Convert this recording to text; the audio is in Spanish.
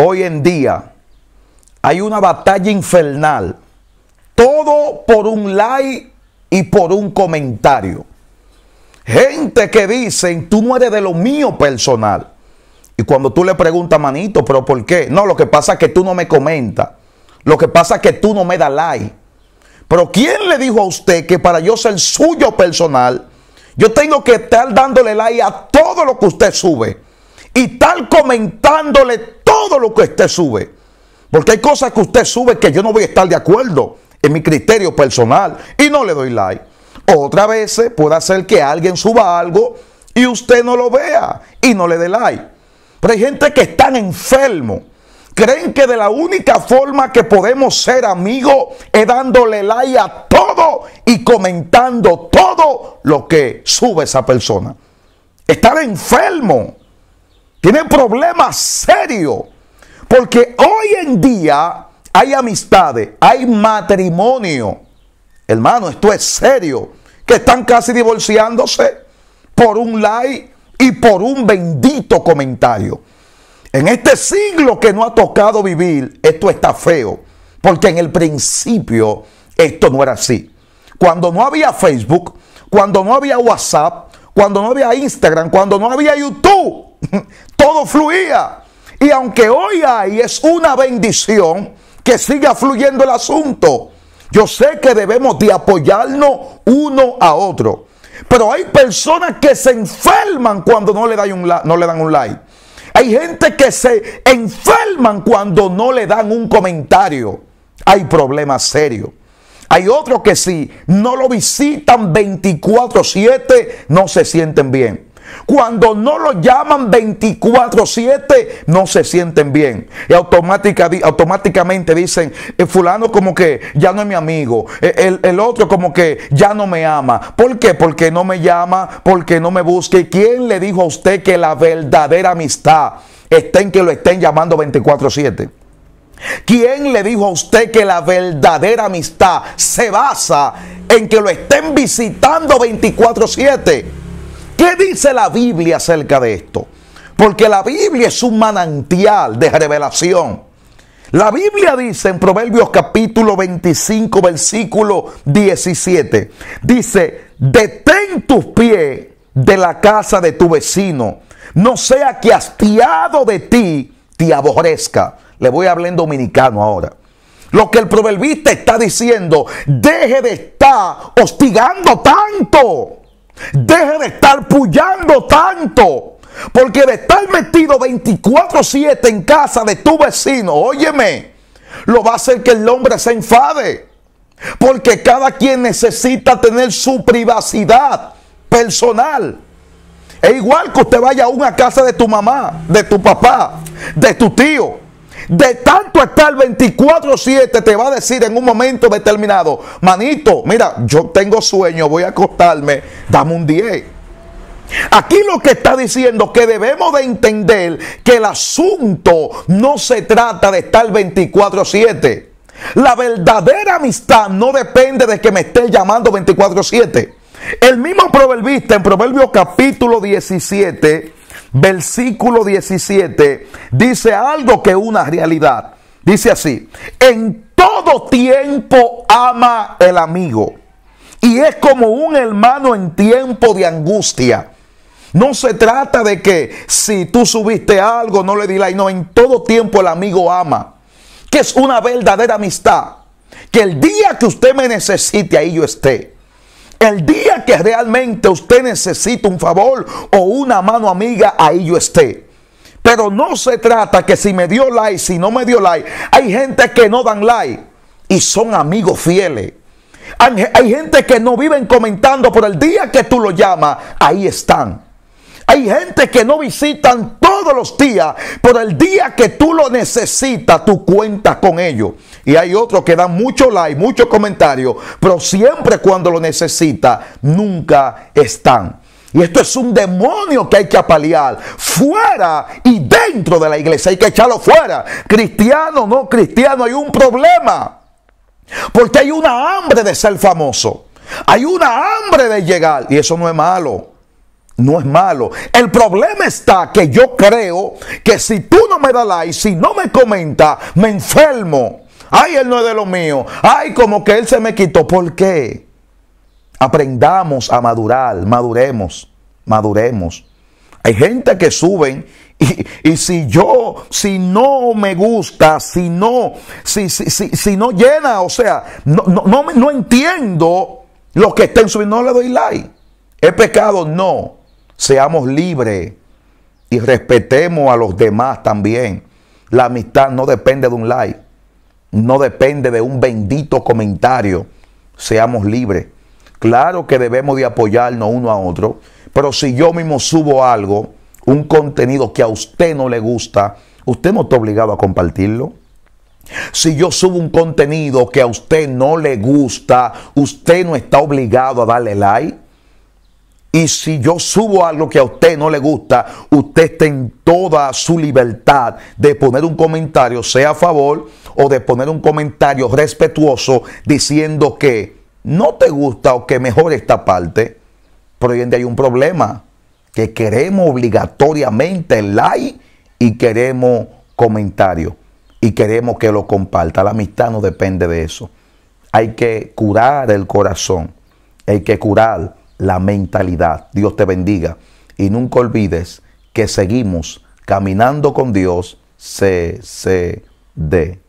Hoy en día hay una batalla infernal. Todo por un like y por un comentario. Gente que dicen, tú no eres de lo mío personal. Y cuando tú le preguntas, manito, pero ¿por qué? No, lo que pasa es que tú no me comentas. Lo que pasa es que tú no me das like. Pero ¿quién le dijo a usted que para yo ser suyo personal, yo tengo que estar dándole like a todo lo que usted sube y estar comentándole todo lo que usted sube. Porque hay cosas que usted sube que yo no voy a estar de acuerdo en mi criterio personal y no le doy like. Otra vez puede ser que alguien suba algo y usted no lo vea y no le dé like. Pero hay gente que están enfermo. Creen que de la única forma que podemos ser amigos es dándole like a todo y comentando todo lo que sube esa persona. Están enfermos. Tiene problemas serios. Porque hoy en día hay amistades, hay matrimonio. Hermano, esto es serio. Que están casi divorciándose por un like y por un bendito comentario. En este siglo que no ha tocado vivir, esto está feo. Porque en el principio esto no era así. Cuando no había Facebook, cuando no había WhatsApp, cuando no había Instagram, cuando no había YouTube, todo fluía. Y aunque hoy hay, es una bendición que siga fluyendo el asunto. Yo sé que debemos de apoyarnos uno a otro. Pero hay personas que se enferman cuando no le, dan un, no le dan un like. Hay gente que se enferman cuando no le dan un comentario. Hay problemas serios. Hay otros que sí, no lo visitan 24/7 no se sienten bien. Cuando no lo llaman 24/7, no se sienten bien. Y automática, automáticamente dicen, eh, fulano como que ya no es mi amigo, eh, el, el, otro como que ya no me ama. ¿Por qué? Porque no me llama, porque no me busca. quién le dijo a usted que la verdadera amistad está en que lo estén llamando 24/7? ¿Quién le dijo a usted que la verdadera amistad se basa en que lo estén visitando 24/7? ¿Qué dice la Biblia acerca de esto? Porque la Biblia es un manantial de revelación. La Biblia dice en Proverbios capítulo 25, versículo 17, dice, detén tus pies de la casa de tu vecino, no sea que hastiado de ti aborrezca, Le voy a hablar en dominicano ahora. Lo que el proverbista está diciendo, deje de estar hostigando tanto. Deje de estar pullando tanto. Porque de estar metido 24/7 en casa de tu vecino, óyeme, lo va a hacer que el hombre se enfade. Porque cada quien necesita tener su privacidad personal. Es igual que usted vaya a una casa de tu mamá, de tu papá, de tu tío. De tanto estar 24-7 te va a decir en un momento determinado, manito, mira, yo tengo sueño, voy a acostarme, dame un 10. Aquí lo que está diciendo que debemos de entender que el asunto no se trata de estar 24-7. La verdadera amistad no depende de que me esté llamando 24-7. El mismo proverbista en Proverbios capítulo 17, versículo 17, dice algo que es una realidad. Dice así, en todo tiempo ama el amigo y es como un hermano en tiempo de angustia. No se trata de que si tú subiste algo, no le di like. No, en todo tiempo el amigo ama. Que es una verdadera amistad. Que el día que usted me necesite, ahí yo esté. El día que realmente usted necesita un favor o una mano amiga, ahí yo esté. Pero no se trata que si me dio like, si no me dio like. Hay gente que no dan like y son amigos fieles. Hay gente que no viven comentando, pero el día que tú lo llamas, ahí están. Hay gente que no visitan todos los días, por el día que tú lo necesitas, tú cuentas con ellos. Y hay otros que dan mucho like, muchos comentarios, pero siempre cuando lo necesita, nunca están. Y esto es un demonio que hay que apalear fuera y dentro de la iglesia. Hay que echarlo fuera. Cristiano, no cristiano, hay un problema. Porque hay una hambre de ser famoso. Hay una hambre de llegar. Y eso no es malo no es malo. El problema está que yo creo que si tú no me das like, si no me comenta, me enfermo. Ay, él no es de lo mío. Ay, como que él se me quitó. ¿Por qué? Aprendamos a madurar, maduremos, maduremos. Hay gente que suben y, si yo, si no me gusta, si no, si, si, si, no llena, o sea, no, no, no, entiendo lo que estén subiendo, no le doy like. ¿Es pecado? No seamos libres y respetemos a los demás también. La amistad no depende de un like, no depende de un bendito comentario. Seamos libres. Claro que debemos de apoyarnos uno a otro, pero si yo mismo subo algo, un contenido que a usted no le gusta, usted no está obligado a compartirlo. Si yo subo un contenido que a usted no le gusta, usted no está obligado a darle like. Y si yo subo algo que a usted no le gusta, usted está en toda su libertad de poner un comentario, sea a favor o de poner un comentario respetuoso diciendo que no te gusta o que mejor esta parte. Pero hoy en hay un problema, que queremos obligatoriamente el like y queremos comentario y queremos que lo comparta. La amistad no depende de eso. Hay que curar el corazón, hay que curar la mentalidad. Dios te bendiga y nunca olvides que seguimos caminando con Dios. C, C, D.